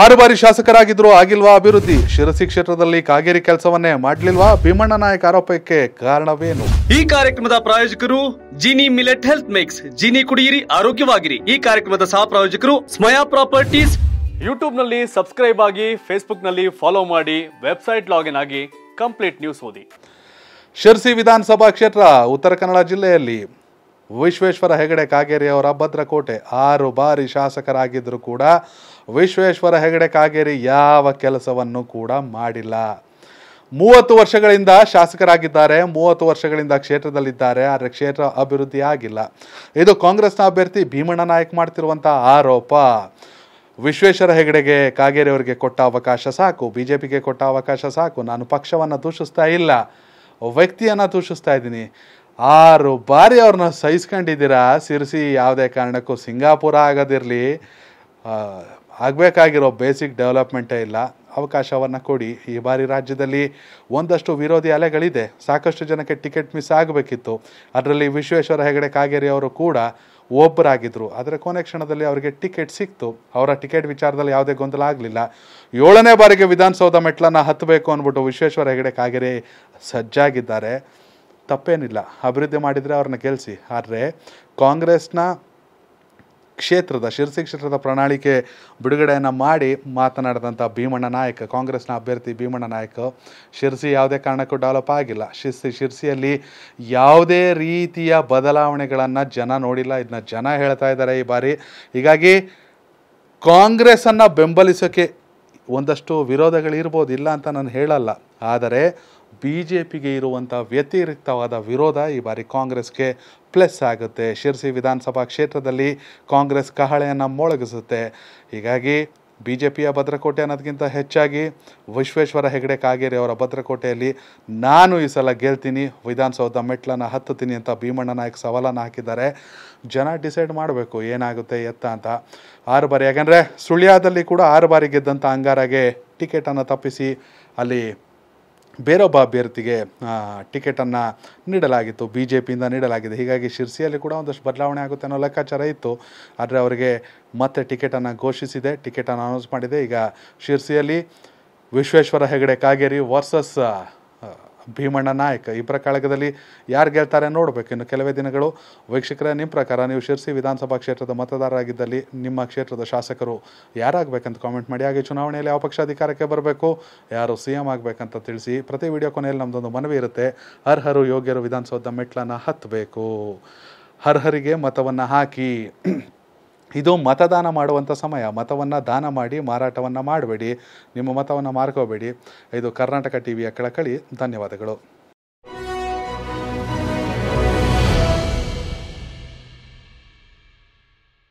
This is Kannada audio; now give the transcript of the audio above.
ಆರು ಬಾರಿ ಶಾಸಕರಾಗಿದ್ರು ಆಗಿಲ್ವಾ ಅಭಿವೃದ್ಧಿ ಶಿರಸಿ ಕ್ಷೇತ್ರದಲ್ಲಿ ಕಾಗೇರಿ ಕೆಲಸವನ್ನೇ ಮಾಡ್ಲಿಲ್ವಾ ಭೀಮಣ್ಣ ನಾಯಕ ಆರೋಪಕ್ಕೆ ಕಾರಣವೇನು ಈ ಕಾರ್ಯಕ್ರಮದ ಪ್ರಾಯೋಜಕರು Jeeni millet health mix Jeeni ಕುಡಿಯಿರಿ ಆರೋಗ್ಯವಾಗಿರಿ ಈ ಕಾರ್ಯಕ್ರಮದ ಸಹ ಪ್ರಾಯೋಜಕರು ಸ್ಮಯಾ ಪ್ರಾಪರ್ಟೀಸ್ ಯೂಟ್ಯೂಬ್ ನಲ್ಲಿ ಸಬ್ಸ್ಕ್ರೈಬ್ ಆಗಿ ಫೇಸ್ಬುಕ್ ನಲ್ಲಿ ಫಾಲೋ ಮಾಡಿ ವೆಬ್ಸೈಟ್ ಲಾಗಿನ್ ಆಗಿ ಕಂಪ್ಲೀಟ್ ನ್ಯೂಸ್ ಓದಿ ಶಿರಸಿ ವಿಧಾನಸಭಾ ಕ್ಷೇತ್ರ ಉತ್ತರ ಕನ್ನಡ ಜಿಲ್ಲೆಯಲ್ಲಿ ವಿಶ್ವೇಶ್ವರ ಹೆಗಡೆ ಕಾಗೇರಿಯವರ ಭದ್ರಕೋಟೆ ಆರು ಬಾರಿ ಶಾಸಕರಾಗಿದ್ದರೂ ಕೂಡ ವಿಶ್ವೇಶ್ವರ ಹೆಗಡೆ ಕಾಗೇರಿ ಯಾವ ಕೆಲಸವನ್ನು ಕೂಡ ಮಾಡಿಲ್ಲ ಮೂವತ್ತು ವರ್ಷಗಳಿಂದ ಶಾಸಕರಾಗಿದ್ದಾರೆ ಮೂವತ್ತು ವರ್ಷಗಳಿಂದ ಕ್ಷೇತ್ರದಲ್ಲಿದ್ದಾರೆ ಆದರೆ ಕ್ಷೇತ್ರ ಅಭಿವೃದ್ಧಿ ಆಗಿಲ್ಲ ಇದು ಕಾಂಗ್ರೆಸ್ನ ಅಭ್ಯರ್ಥಿ ಭೀಮಣ್ಣ ನಾಯಕ್ ಮಾಡ್ತಿರುವಂಥ ಆರೋಪ ವಿಶ್ವೇಶ್ವರ ಹೆಗಡೆಗೆ ಕಾಗೇರಿ ಅವರಿಗೆ ಕೊಟ್ಟ ಅವಕಾಶ ಸಾಕು ಬಿ ಜೆ ಪಿಗೆ ಕೊಟ್ಟ ಅವಕಾಶ ಸಾಕು ನಾನು ಪಕ್ಷವನ್ನು ದೂಷಿಸ್ತಾ ಇಲ್ಲ ವ್ಯಕ್ತಿಯನ್ನು ದೂಷಿಸ್ತಾ ಇದ್ದೀನಿ ಆರು ಬಾರಿ ಅವ್ರನ್ನ ಸಹಿಸ್ಕೊಂಡಿದ್ದೀರಾ ಸಿರಿಸಿ ಯಾವುದೇ ಕಾರಣಕ್ಕೂ ಸಿಂಗಾಪುರ ಆಗೋದಿರಲಿ ಆಗಬೇಕಾಗಿರೋ ಬೇಸಿಕ್ ಡೆವಲಪ್ಮೆಂಟೇ ಇಲ್ಲ ಅವಕಾಶವನ್ನು ಕೊಡಿ ಈ ಬಾರಿ ರಾಜ್ಯದಲ್ಲಿ ಒಂದಷ್ಟು ವಿರೋಧಿ ಅಲೆಗಳಿದೆ ಸಾಕಷ್ಟು ಜನಕ್ಕೆ ಟಿಕೆಟ್ ಮಿಸ್ ಆಗಬೇಕಿತ್ತು ಅದರಲ್ಲಿ ವಿಶ್ವೇಶ್ವರ ಹೆಗಡೆ ಕಾಗೇರಿ ಅವರು ಕೂಡ ಒಬ್ಬರಾಗಿದ್ದರು ಆದರೆ ಕೊನೆ ಕ್ಷಣದಲ್ಲಿ ಅವರಿಗೆ ಟಿಕೆಟ್ ಸಿಕ್ತು ಅವರ ಟಿಕೆಟ್ ವಿಚಾರದಲ್ಲಿ ಯಾವುದೇ ಗೊಂದಲ ಆಗಲಿಲ್ಲ ಏಳನೇ ಬಾರಿಗೆ ವಿಧಾನಸೌಧ ಮೆಟ್ಲನ್ನು ಹತ್ತಬೇಕು ಅಂದ್ಬಿಟ್ಟು ವಿಶ್ವೇಶ್ವರ ಹೆಗಡೆ ಕಾಗೇರಿ ಸಜ್ಜಾಗಿದ್ದಾರೆ ತಪ್ಪೇನಿಲ್ಲ ಅಭಿವೃದ್ಧಿ ಮಾಡಿದರೆ ಅವ್ರನ್ನ ಗೆಲ್ಲಿಸಿ ಆದರೆ ಕಾಂಗ್ರೆಸ್ನ ಕ್ಷೇತ್ರದ ಶಿರಸಿ ಕ್ಷೇತ್ರದ ಪ್ರಣಾಳಿಕೆ ಬಿಡುಗಡೆಯನ್ನು ಮಾಡಿ ಮಾತನಾಡಿದಂಥ ಭೀಮಣ್ಣ ನಾಯಕ ಕಾಂಗ್ರೆಸ್ನ ಅಭ್ಯರ್ಥಿ ಭೀಮಣ್ಣ ನಾಯಕ ಶಿರಸಿ ಯಾವುದೇ ಕಾರಣಕ್ಕೂ ಡೆವಲಪ್ ಆಗಿಲ್ಲ ಶಿರ್ಸಿ ಶಿರಸಿಯಲ್ಲಿ ಯಾವುದೇ ರೀತಿಯ ಬದಲಾವಣೆಗಳನ್ನು ಜನ ನೋಡಿಲ್ಲ ಇದನ್ನ ಜನ ಹೇಳ್ತಾ ಇದ್ದಾರೆ ಈ ಬಾರಿ ಹೀಗಾಗಿ ಕಾಂಗ್ರೆಸ್ಸನ್ನು ಬೆಂಬಲಿಸೋಕೆ ಒಂದಷ್ಟು ವಿರೋಧಗಳಿರ್ಬೋದು ಇಲ್ಲ ಅಂತ ನಾನು ಹೇಳಲ್ಲ ಆದರೆ ಬಿ ಜೆ ಪಿಗೆ ಇರುವಂಥ ವ್ಯತಿರಿಕ್ತವಾದ ವಿರೋಧ ಈ ಬಾರಿ ಕಾಂಗ್ರೆಸ್ಗೆ ಪ್ಲಸ್ ಆಗುತ್ತೆ ಶಿರ್ಸಿ ವಿಧಾನಸಭಾ ಕ್ಷೇತ್ರದಲ್ಲಿ ಕಾಂಗ್ರೆಸ್ ಕಹಳೆಯನ್ನು ಮೊಳಗಿಸುತ್ತೆ ಹೀಗಾಗಿ ಬಿ ಜೆ ಪಿಯ ಭದ್ರಕೋಟೆ ಅನ್ನೋದಕ್ಕಿಂತ ಹೆಚ್ಚಾಗಿ ವಿಶ್ವೇಶ್ವರ ಹೆಗಡೆ ಕಾಗೇರಿ ಅವರ ಭದ್ರಕೋಟೆಯಲ್ಲಿ ನಾನು ಈ ಸಲ ಗೆಲ್ತೀನಿ ವಿಧಾನಸೌಧ ಮೆಟ್ಲನ್ನು ಹತ್ತುತ್ತೀನಿ ಅಂತ ಭೀಮಣ್ಣ ನಾಯಕ್ ಸವಾಲನ್ನು ಹಾಕಿದ್ದಾರೆ ಜನ ಡಿಸೈಡ್ ಮಾಡಬೇಕು ಏನಾಗುತ್ತೆ ಎತ್ತ ಅಂತ ಆರು ಬಾರಿ ಯಾಕಂದರೆ ಸುಳ್ಯದಲ್ಲಿ ಕೂಡ ಆರು ಬಾರಿ ಗೆದ್ದಂಥ ಅಂಗಾರಾಗೆ ಟಿಕೆಟನ್ನು ತಪ್ಪಿಸಿ ಅಲ್ಲಿ ಬೇರೊಬ್ಬ ಅಭ್ಯರ್ಥಿಗೆ ಟಿಕೆಟನ್ನು ನೀಡಲಾಗಿತ್ತು ಬಿ ಜೆ ಪಿಯಿಂದ ನೀಡಲಾಗಿದೆ ಹೀಗಾಗಿ ಶಿರ್ಸಿಯಲ್ಲಿ ಕೂಡ ಒಂದಷ್ಟು ಬದಲಾವಣೆ ಆಗುತ್ತೆ ಅನ್ನೋ ಲೆಕ್ಕಾಚಾರ ಇತ್ತು ಆದರೆ ಅವರಿಗೆ ಮತ್ತೆ ಟಿಕೆಟನ್ನು ಘೋಷಿಸಿದೆ ಟಿಕೆಟನ್ನು ಅನೌನ್ಸ್ ಮಾಡಿದೆ ಈಗ ಶಿರ್ಸಿಯಲ್ಲಿ ವಿಶ್ವೇಶ್ವರ ಹೆಗಡೆ ಕಾಗೇರಿ ವರ್ಸಸ್ ಭೀಮಣ್ಣ ನಾಯಕ್ ಇಬ್ಬರ ಕಾಳಗದಲ್ಲಿ ಯಾರು ಗೆಲ್ತಾರೆ ನೋಡಬೇಕು ಇನ್ನು ಕೆಲವೇ ದಿನಗಳು ವೀಕ್ಷಕರೇ ನಿಮ್ಮ ಪ್ರಕಾರ ನೀವು ಶಿರ್ಸಿ ವಿಧಾನಸಭಾ ಕ್ಷೇತ್ರದ ಮತದಾರರಾಗಿದ್ದಲ್ಲಿ ನಿಮ್ಮ ಕ್ಷೇತ್ರದ ಶಾಸಕರು ಯಾರಾಗಬೇಕಂತ ಕಾಮೆಂಟ್ ಮಾಡಿ ಹಾಗೆ ಚುನಾವಣೆಯಲ್ಲಿ ಯಾವ ಪಕ್ಷ ಅಧಿಕಾರಕ್ಕೆ ಬರಬೇಕು ಯಾರು ಸಿ ಎಂ ಆಗಬೇಕಂತ ತಿಳಿಸಿ ಪ್ರತಿ ವಿಡಿಯೋ ಕೊನೆಯಲ್ಲಿ ನಮ್ಮದೊಂದು ಮನವಿ ಇರುತ್ತೆ ಅರ್ಹರು ಯೋಗ್ಯರು ವಿಧಾನಸೌಧ ಮೆಟ್ಲನ್ನು ಹತ್ತಬೇಕು ಅರ್ಹರಿಗೆ ಮತವನ್ನು ಹಾಕಿ ಇದು ಮತದಾನ ಮಾಡುವಂಥ ಸಮಯ ಮತವನ್ನು ದಾನ ಮಾಡಿ ಮಾರಾಟವನ್ನು ಮಾಡಬೇಡಿ ನಿಮ್ಮ ಮತವನ್ನು ಮಾರ್ಕೋಬೇಡಿ ಇದು ಕರ್ನಾಟಕ ಟಿ ವಿಯ ಕಳಕಳಿ ಧನ್ಯವಾದಗಳು